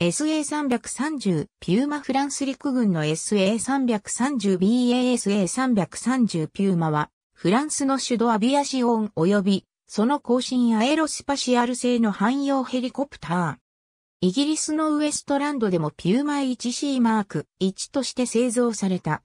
SA330、ピューマフランス陸軍の SA330BASA330 ピューマは、フランスの主導アビアシオン及び、その更新アエロスパシアル製の汎用ヘリコプター。イギリスのウエストランドでもピューマ 1C マーク1として製造された。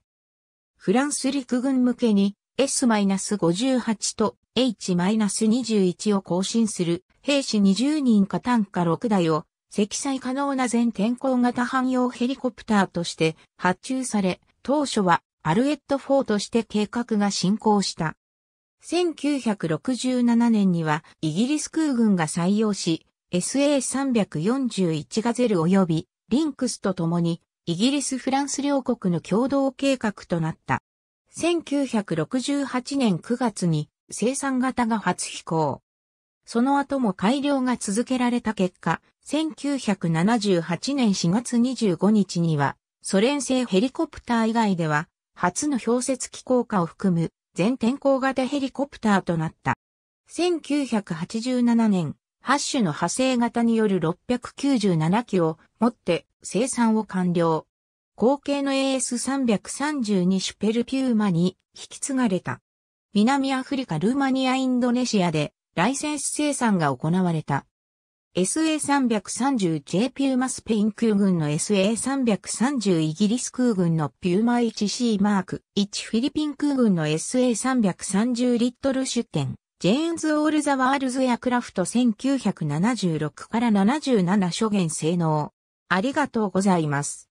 フランス陸軍向けに S-58 と H-21 を更新する兵士20人か単価6台を積載可能な全天候型汎用ヘリコプターとして発注され、当初はアルエット4として計画が進行した。1967年にはイギリス空軍が採用し、SA341 ガゼル及びリンクスと共にイギリス・フランス両国の共同計画となった。1968年9月に生産型が初飛行。その後も改良が続けられた結果、1978年4月25日には、ソ連製ヘリコプター以外では、初の氷雪機構化を含む全天候型ヘリコプターとなった。1987年、8種の派生型による697機を持って生産を完了。後継の AS332 シュペルピューマに引き継がれた。南アフリカ、ルーマニア、インドネシアでライセンス生産が行われた。SA330J ピューマスペイン空軍の SA330 イギリス空軍のピューマ 1C マーク1フィリピン空軍の SA330 リットル出展。ジェーンズ・オール・ザ・ワールズ・エアクラフト1976から77初現性能。ありがとうございます。